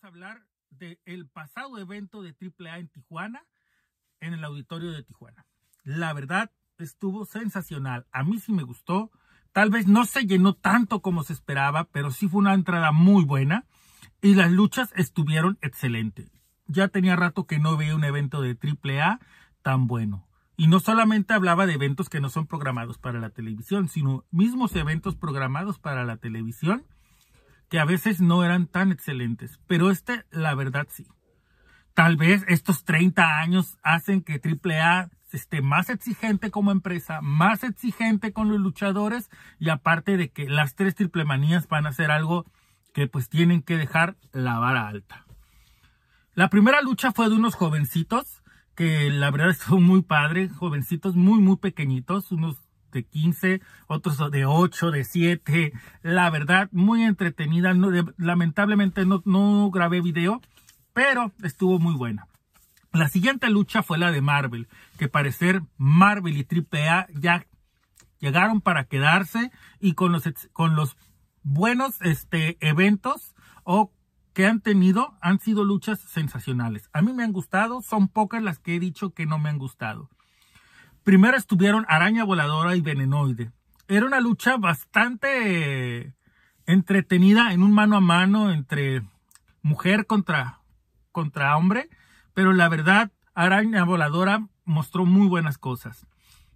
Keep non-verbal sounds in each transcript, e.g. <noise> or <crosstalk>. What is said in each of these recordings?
vamos a hablar del pasado evento de AAA en Tijuana, en el auditorio de Tijuana. La verdad, estuvo sensacional. A mí sí me gustó. Tal vez no se llenó tanto como se esperaba, pero sí fue una entrada muy buena y las luchas estuvieron excelentes. Ya tenía rato que no veía un evento de AAA tan bueno. Y no solamente hablaba de eventos que no son programados para la televisión, sino mismos eventos programados para la televisión a veces no eran tan excelentes, pero este, la verdad, sí. Tal vez estos 30 años hacen que AAA esté más exigente como empresa, más exigente con los luchadores y aparte de que las tres triplemanías van a ser algo que pues tienen que dejar la vara alta. La primera lucha fue de unos jovencitos que la verdad son <laughs> muy padre, jovencitos muy muy pequeñitos, unos de 15, otros de 8, de 7. La verdad, muy entretenida. lamentablemente no, no grabé video, pero estuvo muy buena. La siguiente lucha fue la de Marvel, que parecer Marvel y AAA ya llegaron para quedarse y con los, con los buenos este, eventos o que han tenido han sido luchas sensacionales. A mí me han gustado, son pocas las que he dicho que no me han gustado. Primero estuvieron Araña Voladora y Venenoide. Era una lucha bastante entretenida en un mano a mano entre mujer contra, contra hombre, pero la verdad, Araña Voladora mostró muy buenas cosas.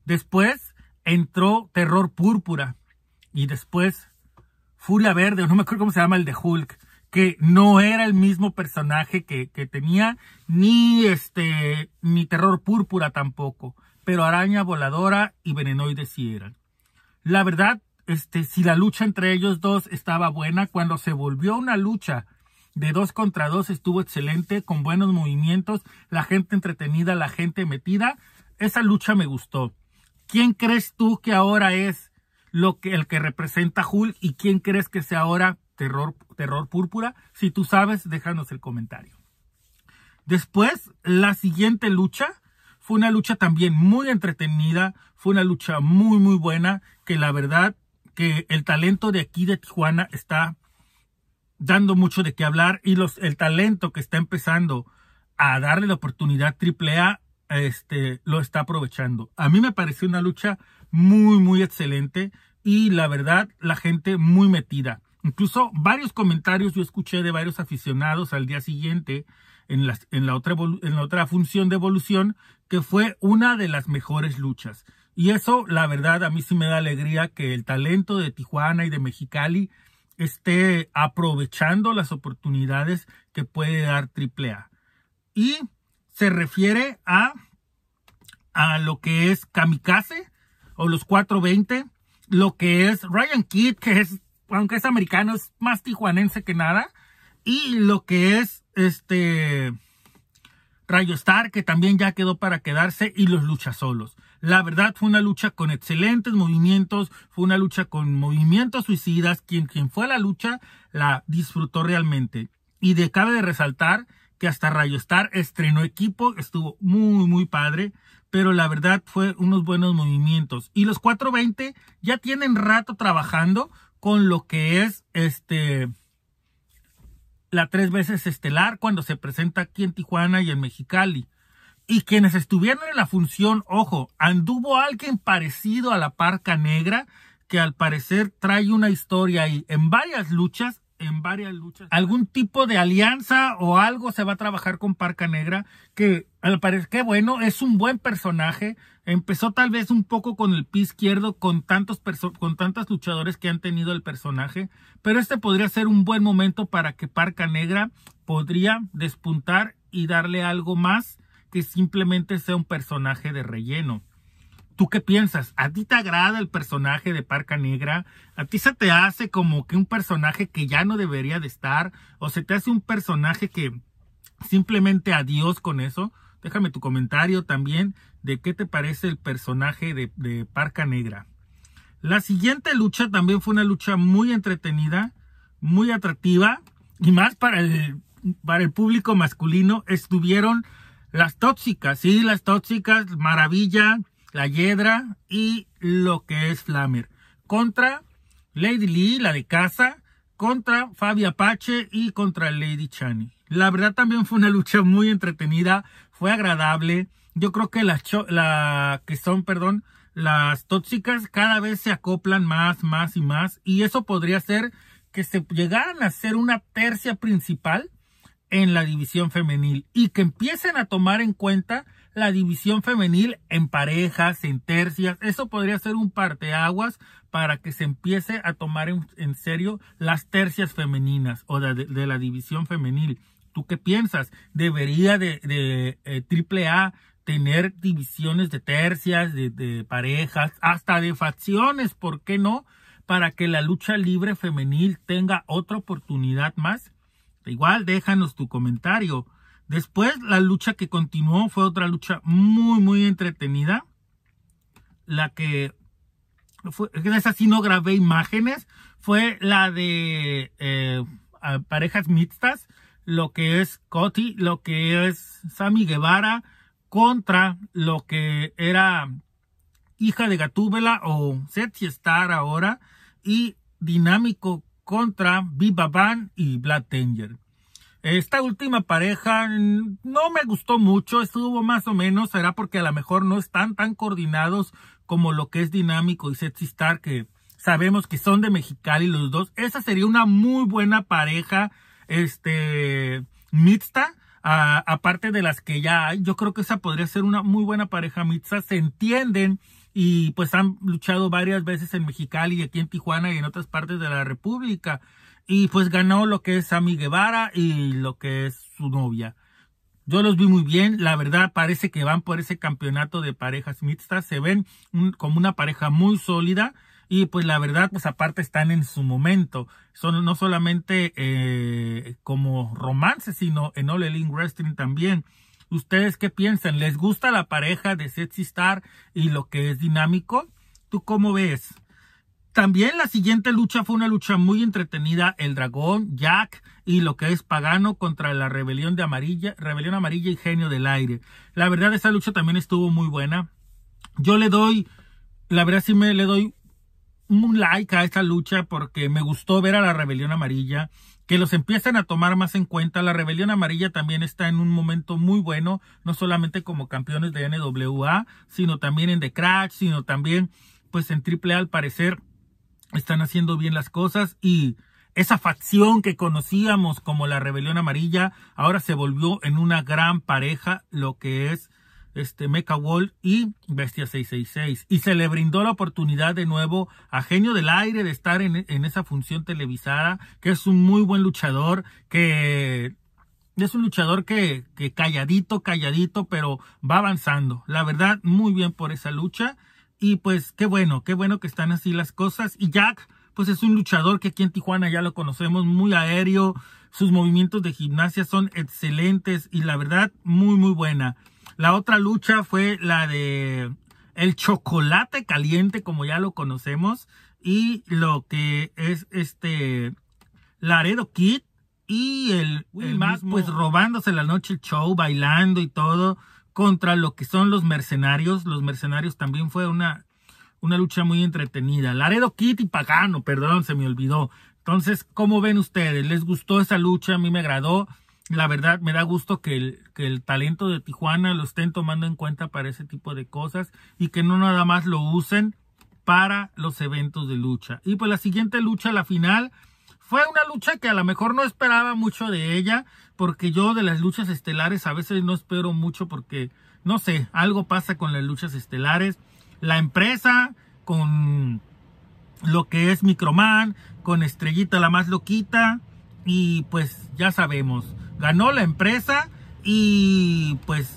Después entró Terror Púrpura y después Furia Verde, no me acuerdo cómo se llama el de Hulk, que no era el mismo personaje que, que tenía, ni este, ni Terror Púrpura tampoco pero araña voladora y venenoide sí eran. La verdad, este, si la lucha entre ellos dos estaba buena, cuando se volvió una lucha de dos contra dos estuvo excelente, con buenos movimientos, la gente entretenida, la gente metida. Esa lucha me gustó. ¿Quién crees tú que ahora es lo que, el que representa Hulk y quién crees que sea ahora Terror, terror Púrpura? Si tú sabes, déjanos el comentario. Después, la siguiente lucha fue una lucha también muy entretenida, fue una lucha muy, muy buena, que la verdad que el talento de aquí de Tijuana está dando mucho de qué hablar y los, el talento que está empezando a darle la oportunidad A este, lo está aprovechando. A mí me pareció una lucha muy, muy excelente y la verdad la gente muy metida. Incluso varios comentarios yo escuché de varios aficionados al día siguiente en la, otra, en la otra función de evolución, que fue una de las mejores luchas. Y eso, la verdad, a mí sí me da alegría que el talento de Tijuana y de Mexicali esté aprovechando las oportunidades que puede dar AAA. Y se refiere a, a lo que es Kamikaze o los 420, lo que es Ryan Kidd, que es, aunque es americano, es más tijuanense que nada, y lo que es este. Rayo Star, que también ya quedó para quedarse, y los lucha solos. La verdad fue una lucha con excelentes movimientos, fue una lucha con movimientos suicidas. Quien, quien fue a la lucha la disfrutó realmente. Y de cabe de resaltar que hasta Rayo Star estrenó equipo, estuvo muy, muy padre, pero la verdad fue unos buenos movimientos. Y los 420 ya tienen rato trabajando con lo que es este la tres veces estelar cuando se presenta aquí en Tijuana y en Mexicali. Y quienes estuvieron en la función, ojo, anduvo alguien parecido a la parca negra que al parecer trae una historia ahí. En varias luchas en varias luchas. Algún tipo de alianza o algo se va a trabajar con Parca Negra, que al parecer, que bueno, es un buen personaje. Empezó tal vez un poco con el pie izquierdo, con tantos, con tantos luchadores que han tenido el personaje, pero este podría ser un buen momento para que Parca Negra podría despuntar y darle algo más que simplemente sea un personaje de relleno. ¿Tú qué piensas? ¿A ti te agrada el personaje de Parca Negra? ¿A ti se te hace como que un personaje que ya no debería de estar? ¿O se te hace un personaje que simplemente adiós con eso? Déjame tu comentario también de qué te parece el personaje de, Parca Negra. La siguiente lucha también fue una lucha muy entretenida, muy atractiva y más para el, para el público masculino. Estuvieron las tóxicas, sí, las tóxicas, maravilla la Yedra y lo que es Flamer. Contra Lady Lee, la de casa, contra Fabi Apache y contra Lady Chani. La verdad también fue una lucha muy entretenida, fue agradable. Yo creo que las la, que son, perdón, las tóxicas cada vez se acoplan más, más y más. Y eso podría ser que se llegaran a ser una tercia principal en la división femenil y que empiecen a tomar en cuenta la división femenil en parejas, en tercias. Eso podría ser un parteaguas para que se empiece a tomar en, serio las tercias femeninas o de, la división femenil. ¿Tú qué piensas? ¿Debería de, eh, triple A AAA tener divisiones de tercias, de, de parejas, hasta de facciones? ¿Por qué no? Para que la lucha libre femenil tenga otra oportunidad más. Igual déjanos tu comentario. Después la lucha que continuó fue otra lucha muy muy entretenida. La que fue, esa sí no grabé imágenes, fue la de eh, parejas mixtas, lo que es Coti, lo que es Sammy Guevara contra lo que era hija de Gatúbela o Seth Star ahora y Dinámico contra Viva Van y Black Danger. Esta última pareja no me gustó mucho, estuvo más o menos, será porque a lo mejor no están tan coordinados como lo que es Dinámico y Sexy Star, que sabemos que son de Mexicali los dos. Esa sería una muy buena pareja, este, mixta, aparte de las que ya hay. Yo creo que esa podría ser una muy buena pareja mixta. Se entienden, y pues han luchado varias veces en Mexicali, aquí en Tijuana y en otras partes de la República. Y pues ganó lo que es Sammy Guevara y lo que es su novia. Yo los vi muy bien, la verdad parece que van por ese campeonato de parejas mixtas, se ven como una pareja muy sólida y pues la verdad pues aparte están en su momento, son no solamente eh, como romance sino en All Elite Wrestling también. ¿Ustedes qué piensan? ¿Les gusta la pareja de Sexy Star y lo que es dinámico? ¿Tú cómo ves? También la siguiente lucha fue una lucha muy entretenida, el dragón, Jack y lo que es Pagano contra la rebelión de amarilla, rebelión amarilla y genio del aire. La verdad esa lucha también estuvo muy buena. Yo le doy, la verdad sí me le doy un like a esta lucha porque me gustó ver a la rebelión amarilla, que los empiezan a tomar más en cuenta. La Rebelión Amarilla también está en un momento muy bueno, no solamente como campeones de NWA, sino también en The Crash, sino también pues en A al parecer están haciendo bien las cosas y esa facción que conocíamos como la Rebelión Amarilla ahora se volvió en una gran pareja, lo que es este, Mecha Wall y Bestia 666. Y se le brindó la oportunidad de nuevo a Genio del Aire de estar en, esa función televisada, que es un muy buen luchador, que es un luchador que, que, calladito, calladito, pero va avanzando. La verdad, muy bien por esa lucha. Y pues qué bueno, qué bueno que están así las cosas. Y Jack, pues es un luchador que aquí en Tijuana ya lo conocemos, muy aéreo. Sus movimientos de gimnasia son excelentes y la verdad, muy, muy buena. La otra lucha fue la de el chocolate caliente, como ya lo conocemos, y lo que es este Laredo Kid y el, más pues robándose la noche el show, bailando y todo contra lo que son los mercenarios. Los mercenarios también fue una, una lucha muy entretenida. Laredo Kid y Pagano, perdón, se me olvidó. Entonces, ¿cómo ven ustedes? ¿Les gustó esa lucha? A mí me agradó la verdad me da gusto que el, el, talento de Tijuana lo estén tomando en cuenta para ese tipo de cosas y que no nada más lo usen para los eventos de lucha. Y pues la siguiente lucha, la final, fue una lucha que a lo mejor no esperaba mucho de ella, porque yo de las luchas estelares a veces no espero mucho porque, no sé, algo pasa con las luchas estelares. La empresa con lo que es Microman, con Estrellita la más loquita, y pues ya sabemos ganó la empresa y pues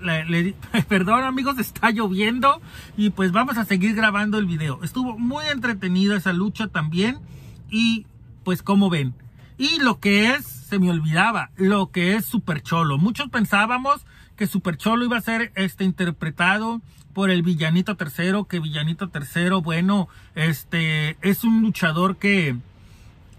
le, <laughs> perdón amigos, está lloviendo y pues vamos a seguir grabando el video. Estuvo muy entretenida esa lucha también y pues como ven. Y lo que es, se me olvidaba, lo que es Super Cholo. Muchos pensábamos que Super Cholo iba a ser este interpretado por el Villanito Tercero, que Villanito Tercero, bueno, este es un luchador que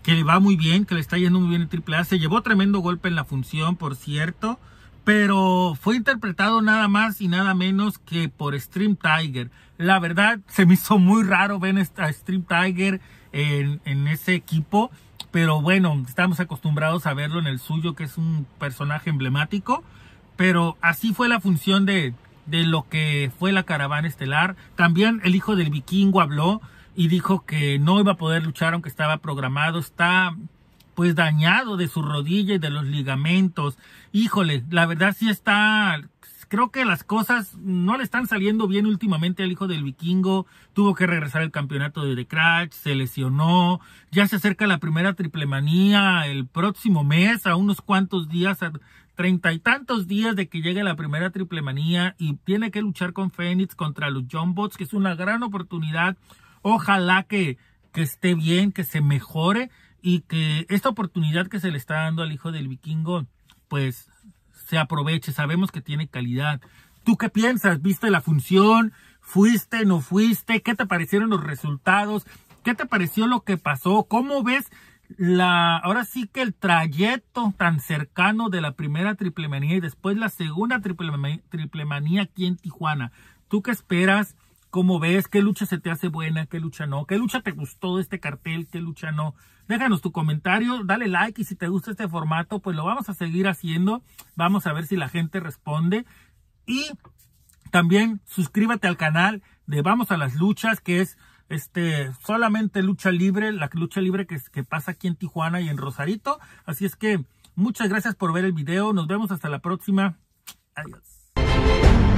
que le va muy bien, que le está yendo muy bien el AAA. Se llevó tremendo golpe en la función, por cierto, pero fue interpretado nada más y nada menos que por Stream Tiger. La verdad, se me hizo muy raro ver a Stream Tiger en, ese equipo, pero bueno, estamos acostumbrados a verlo en el suyo, que es un personaje emblemático. Pero así fue la función de, de lo que fue la caravana estelar. También el hijo del vikingo habló y dijo que no iba a poder luchar aunque estaba programado. Está pues dañado de su rodilla y de los ligamentos. Híjole, la verdad sí está creo que las cosas no le están saliendo bien últimamente al hijo del vikingo. Tuvo que regresar al campeonato de The Crash, se lesionó. Ya se acerca la primera triple manía el próximo mes, a unos cuantos días, a treinta y tantos días de que llegue la primera triple manía y tiene que luchar con phoenix contra los John Bots, que es una gran oportunidad Ojalá que, esté bien, que se mejore y que esta oportunidad que se le está dando al hijo del vikingo, pues se aproveche. Sabemos que tiene calidad. ¿Tú qué piensas? ¿Viste la función? ¿Fuiste? ¿No fuiste? ¿Qué te parecieron los resultados? ¿Qué te pareció lo que pasó? ¿Cómo ves la, ahora sí que el trayecto tan cercano de la primera triple manía y después la segunda triple, triple manía aquí en Tijuana? ¿Tú qué esperas? ¿Cómo ves? ¿Qué lucha se te hace buena? ¿Qué lucha no? ¿Qué lucha te gustó de este cartel? ¿Qué lucha no? Déjanos tu comentario, dale like y si te gusta este formato, pues lo vamos a seguir haciendo. Vamos a ver si la gente responde. Y también suscríbete al canal de Vamos a las Luchas, que es este, solamente lucha libre, la lucha libre que pasa aquí en Tijuana y en Rosarito. Así es que muchas gracias por ver el video. Nos vemos hasta la próxima. Adiós.